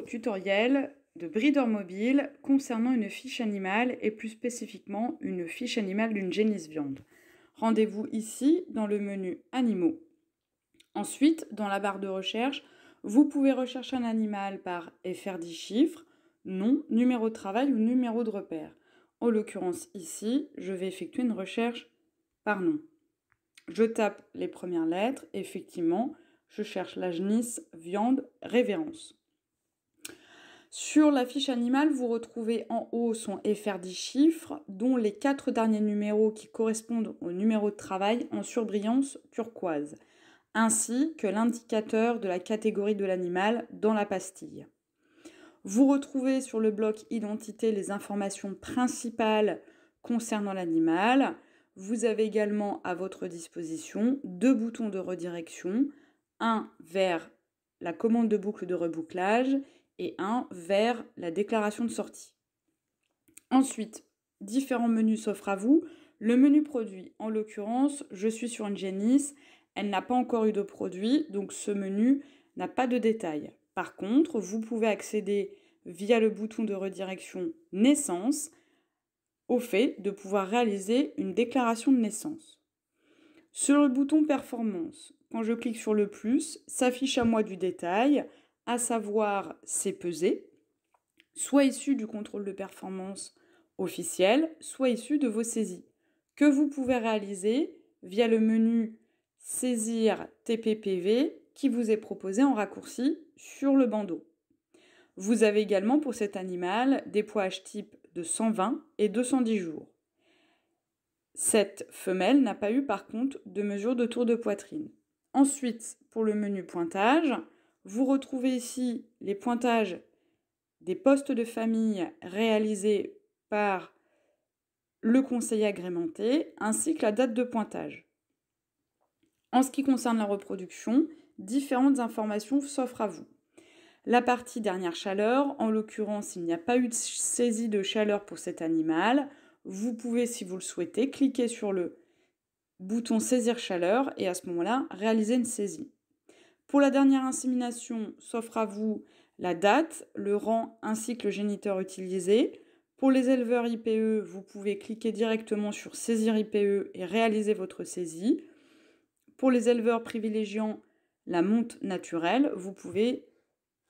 tutoriel de Breeder Mobile concernant une fiche animale et plus spécifiquement une fiche animale d'une génisse viande. Rendez-vous ici dans le menu Animaux. Ensuite, dans la barre de recherche, vous pouvez rechercher un animal par et faire 10 chiffres, nom, numéro de travail ou numéro de repère. En l'occurrence ici, je vais effectuer une recherche par nom. Je tape les premières lettres, effectivement, je cherche la genisse viande révérence. Sur la fiche animale, vous retrouvez en haut son FR 10 chiffres, dont les quatre derniers numéros qui correspondent au numéro de travail en surbrillance turquoise, ainsi que l'indicateur de la catégorie de l'animal dans la pastille. Vous retrouvez sur le bloc Identité les informations principales concernant l'animal. Vous avez également à votre disposition deux boutons de redirection, un vers la commande de boucle de rebouclage et un vers la déclaration de sortie. Ensuite, différents menus s'offrent à vous. Le menu produit, en l'occurrence, je suis sur une génisse, elle n'a pas encore eu de produit, donc ce menu n'a pas de détails. Par contre, vous pouvez accéder via le bouton de redirection naissance au fait de pouvoir réaliser une déclaration de naissance. Sur le bouton performance, quand je clique sur le plus, s'affiche à moi du détail, à savoir pesées, soit issu du contrôle de performance officiel, soit issu de vos saisies, que vous pouvez réaliser via le menu Saisir TPPV qui vous est proposé en raccourci sur le bandeau. Vous avez également pour cet animal des poids type de 120 et 210 jours. Cette femelle n'a pas eu par contre de mesure de tour de poitrine. Ensuite, pour le menu pointage, vous retrouvez ici les pointages des postes de famille réalisés par le conseiller agrémenté ainsi que la date de pointage. En ce qui concerne la reproduction, différentes informations s'offrent à vous. La partie dernière chaleur, en l'occurrence, il n'y a pas eu de saisie de chaleur pour cet animal. Vous pouvez, si vous le souhaitez, cliquer sur le bouton saisir chaleur et à ce moment-là, réaliser une saisie. Pour la dernière insémination, s'offre à vous la date, le rang ainsi que le géniteur utilisé. Pour les éleveurs IPE, vous pouvez cliquer directement sur Saisir IPE et réaliser votre saisie. Pour les éleveurs privilégiant la monte naturelle, vous pouvez,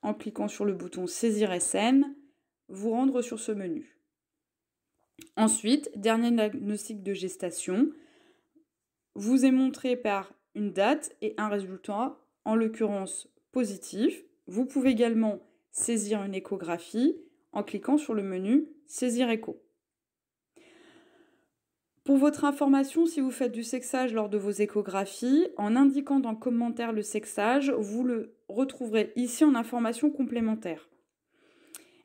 en cliquant sur le bouton Saisir SN, vous rendre sur ce menu. Ensuite, dernier diagnostic de gestation, vous est montré par une date et un résultat en l'occurrence positif. Vous pouvez également saisir une échographie en cliquant sur le menu Saisir écho. Pour votre information, si vous faites du sexage lors de vos échographies, en indiquant dans commentaire le sexage, vous le retrouverez ici en information complémentaire.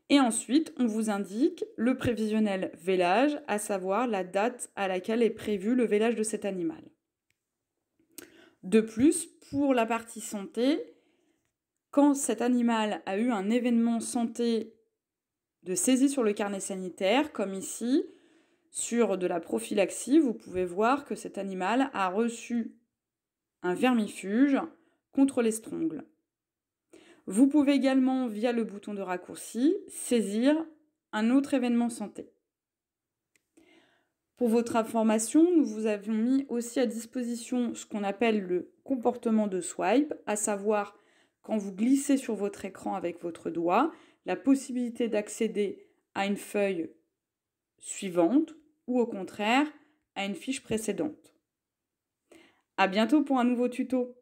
Et ensuite, on vous indique le prévisionnel vélage, à savoir la date à laquelle est prévu le vélage de cet animal. De plus, pour la partie santé, quand cet animal a eu un événement santé de saisie sur le carnet sanitaire, comme ici, sur de la prophylaxie, vous pouvez voir que cet animal a reçu un vermifuge contre les strongles. Vous pouvez également, via le bouton de raccourci, saisir un autre événement santé. Pour votre information, nous vous avions mis aussi à disposition ce qu'on appelle le comportement de swipe, à savoir quand vous glissez sur votre écran avec votre doigt, la possibilité d'accéder à une feuille suivante ou au contraire à une fiche précédente. A bientôt pour un nouveau tuto.